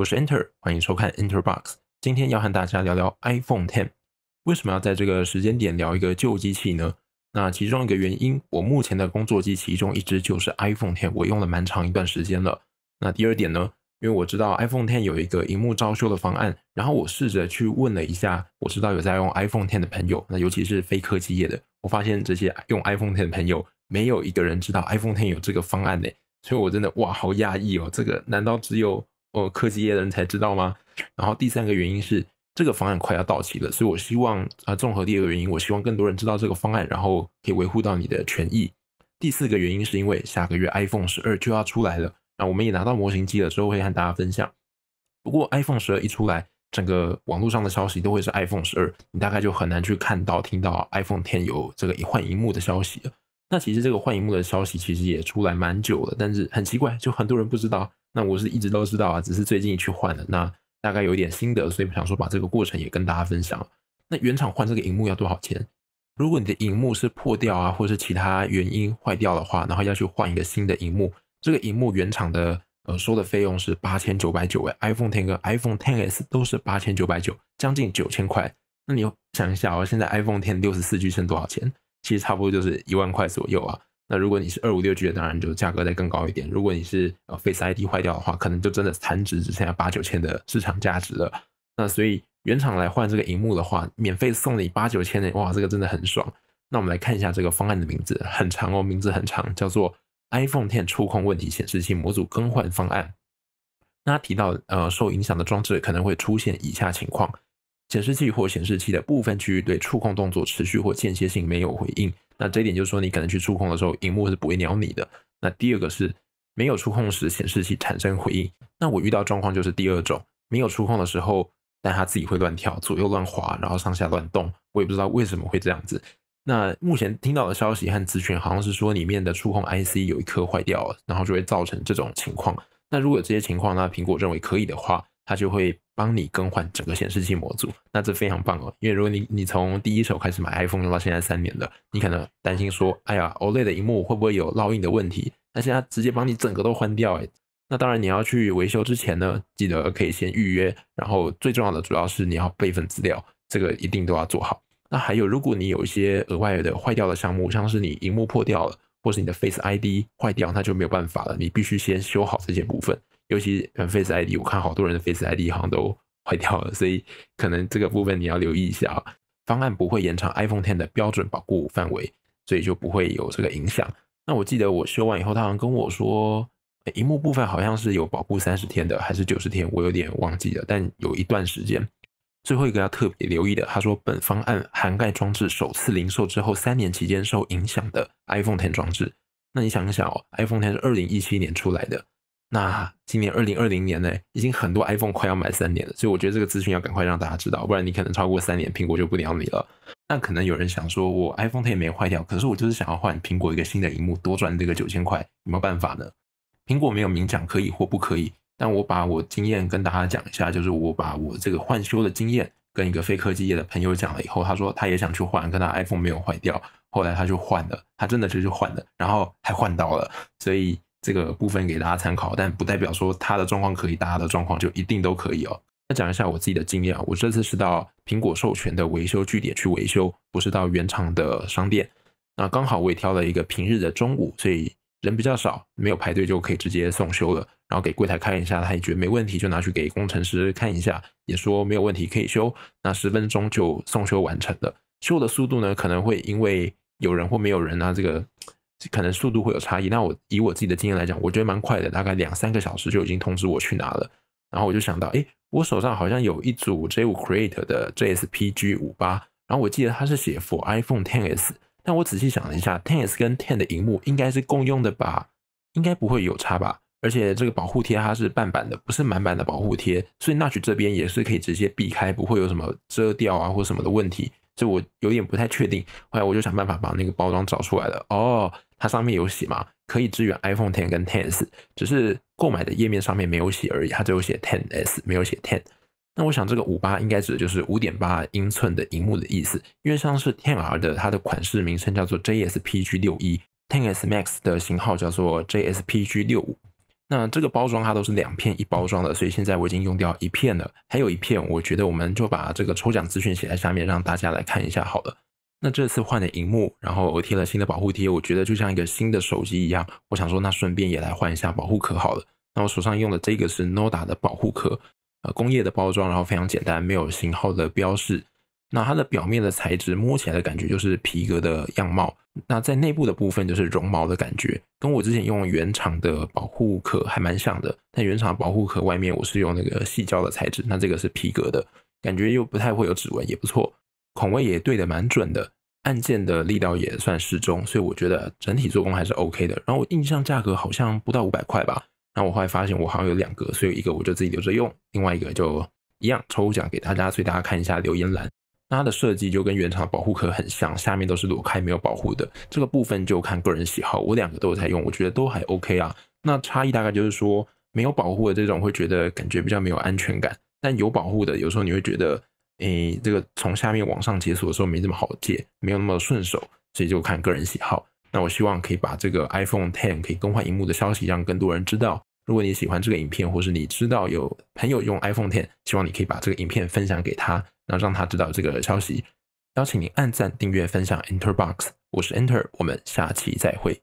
我是 Enter，欢迎收看 Enter Box。今天要和大家聊聊 iPhone Ten，为什么要在这个时间点聊一个旧机器呢？那其中一个原因，我目前的工作机其中一只就是 iPhone Ten，我用了蛮长一段时间了。那第二点呢，因为我知道 iPhone Ten 有一个荧幕招修的方案，然后我试着去问了一下，我知道有在用 iPhone Ten 的朋友，那尤其是非科技业的，我发现这些用 iPhone Ten 的朋友没有一个人知道 iPhone Ten 有这个方案呢。所以我真的哇，好压抑哦。这个难道只有？呃，科技业的人才知道吗？然后第三个原因是这个方案快要到期了，所以我希望啊，综合第二个原因，我希望更多人知道这个方案，然后可以维护到你的权益。第四个原因是因为下个月 iPhone 十二就要出来了啊，我们也拿到模型机了，之后会和大家分享。不过 iPhone 十二一出来，整个网络上的消息都会是 iPhone 十二，你大概就很难去看到听到 iPhone 天有这个一换荧幕的消息了。那其实这个换荧幕的消息其实也出来蛮久了，但是很奇怪，就很多人不知道。那我是一直都知道啊，只是最近去换了，那大概有一点心得，所以想说把这个过程也跟大家分享。那原厂换这个荧幕要多少钱？如果你的荧幕是破掉啊，或是其他原因坏掉的话，然后要去换一个新的荧幕，这个荧幕原厂的呃收的费用是八千九百九。哎，iPhone ten、iPhone ten s 都是八千九百九，将近九千块。那你要想一下，哦，现在 iPhone ten 六十四 G 剩多少钱？其实差不多就是一万块左右啊。那如果你是二五六 G 的，当然就价格再更高一点。如果你是 Face ID 坏掉的话，可能就真的残值只剩下八九千的市场价值了。那所以原厂来换这个荧幕的话，免费送你八九千的，哇，这个真的很爽。那我们来看一下这个方案的名字，很长哦，名字很长，叫做 iPhone Ten 触控问题显示器模组更换方案。那提到呃受影响的装置可能会出现以下情况：显示器或显示器的部分区域对触控动作持续或间歇性没有回应。那这一点就是说，你可能去触控的时候，荧幕是不会鸟你的。那第二个是，没有触控时显示器产生回应。那我遇到状况就是第二种，没有触控的时候，但它自己会乱跳，左右乱滑，然后上下乱动，我也不知道为什么会这样子。那目前听到的消息和资讯好像是说，里面的触控 IC 有一颗坏掉了，然后就会造成这种情况。那如果这些情况，那苹果认为可以的话。它就会帮你更换整个显示器模组，那这非常棒哦。因为如果你你从第一手开始买 iPhone 用到现在三年了，你可能担心说，哎呀，OLED 的荧幕会不会有烙印的问题？那现在直接帮你整个都换掉，哎，那当然你要去维修之前呢，记得可以先预约，然后最重要的主要是你要备份资料，这个一定都要做好。那还有，如果你有一些额外的坏掉的项目，像是你荧幕破掉了，或是你的 Face ID 坏掉，那就没有办法了，你必须先修好这些部分。尤其 Face ID，我看好多人的 Face ID 好像都坏掉了，所以可能这个部分你要留意一下啊。方案不会延长 iPhone Ten 的标准保护范围，所以就不会有这个影响。那我记得我修完以后，他好像跟我说，荧幕部分好像是有保护三十天的，还是九十天，我有点忘记了。但有一段时间，最后一个要特别留意的，他说本方案涵盖装置首次零售之后三年期间受影响的 iPhone Ten 装置。那你想一想哦，iPhone Ten 是二零一七年出来的。那今年二零二零年呢，已经很多 iPhone 快要买三年了，所以我觉得这个资讯要赶快让大家知道，不然你可能超过三年，苹果就不鸟你了。那可能有人想说，我 iPhone 它也没坏掉，可是我就是想要换苹果一个新的荧幕，多赚这个九千块，有没有办法呢？苹果没有明讲可以或不可以，但我把我经验跟大家讲一下，就是我把我这个换修的经验跟一个非科技业的朋友讲了以后，他说他也想去换，跟他 iPhone 没有坏掉，后来他就换了，他真的就去换了，然后还换到了，所以。这个部分给大家参考，但不代表说他的状况可以，大家的状况就一定都可以哦。那讲一下我自己的经验啊，我这次是到苹果授权的维修据点去维修，不是到原厂的商店。那刚好我也挑了一个平日的中午，所以人比较少，没有排队就可以直接送修了。然后给柜台看一下，他也觉得没问题，就拿去给工程师看一下，也说没有问题可以修。那十分钟就送修完成了。修的速度呢，可能会因为有人或没有人啊，这个。可能速度会有差异。那我以我自己的经验来讲，我觉得蛮快的，大概两三个小时就已经通知我去拿了。然后我就想到，哎，我手上好像有一组 J5 Create 的 JSPG 五八。然后我记得它是写 For iPhone Ten s 但我仔细想了一下 e n s 跟 Ten 的荧幕应该是共用的吧，应该不会有差吧。而且这个保护贴它是半版的，不是满版的保护贴，所以那曲这边也是可以直接避开，不会有什么遮掉啊或什么的问题。这我有点不太确定。后来我就想办法把那个包装找出来了。哦。它上面有写嘛？可以支援 iPhone 10跟 10s，只是购买的页面上面没有写而已，它只有写 10s，没有写10。那我想这个五八应该指的就是五点八英寸的荧幕的意思。因为像是 Ten r 的，它的款式名称叫做 j s p g 6 1 e n s Max 的型号叫做 JSPG65。那这个包装它都是两片一包装的，所以现在我已经用掉一片了，还有一片。我觉得我们就把这个抽奖资讯写在下面，让大家来看一下好了。那这次换了荧幕，然后我贴了新的保护贴，我觉得就像一个新的手机一样。我想说，那顺便也来换一下保护壳好了。那我手上用的这个是 Noda 的保护壳，呃，工业的包装，然后非常简单，没有型号的标识。那它的表面的材质摸起来的感觉就是皮革的样貌，那在内部的部分就是绒毛的感觉，跟我之前用原厂的保护壳还蛮像的。但原厂保护壳外面我是用那个细胶的材质，那这个是皮革的，感觉又不太会有指纹，也不错。孔位也对的蛮准的，按键的力道也算适中，所以我觉得整体做工还是 OK 的。然后我印象价格好像不到五百块吧，然后我后来发现我好像有两个，所以一个我就自己留着用，另外一个就一样抽奖给大家，所以大家看一下留言栏。那它的设计就跟原厂保护壳很像，下面都是裸开没有保护的，这个部分就看个人喜好。我两个都在用，我觉得都还 OK 啊。那差异大概就是说，没有保护的这种会觉得感觉比较没有安全感，但有保护的有时候你会觉得。诶，这个从下面往上解锁的时候没这么好解，没有那么顺手，所以就看个人喜好。那我希望可以把这个 iPhone Ten 可以更换荧幕的消息让更多人知道。如果你喜欢这个影片，或是你知道有朋友用 iPhone Ten，希望你可以把这个影片分享给他，那让他知道这个消息。邀请您按赞、订阅、分享 Enterbox。我是 Enter，我们下期再会。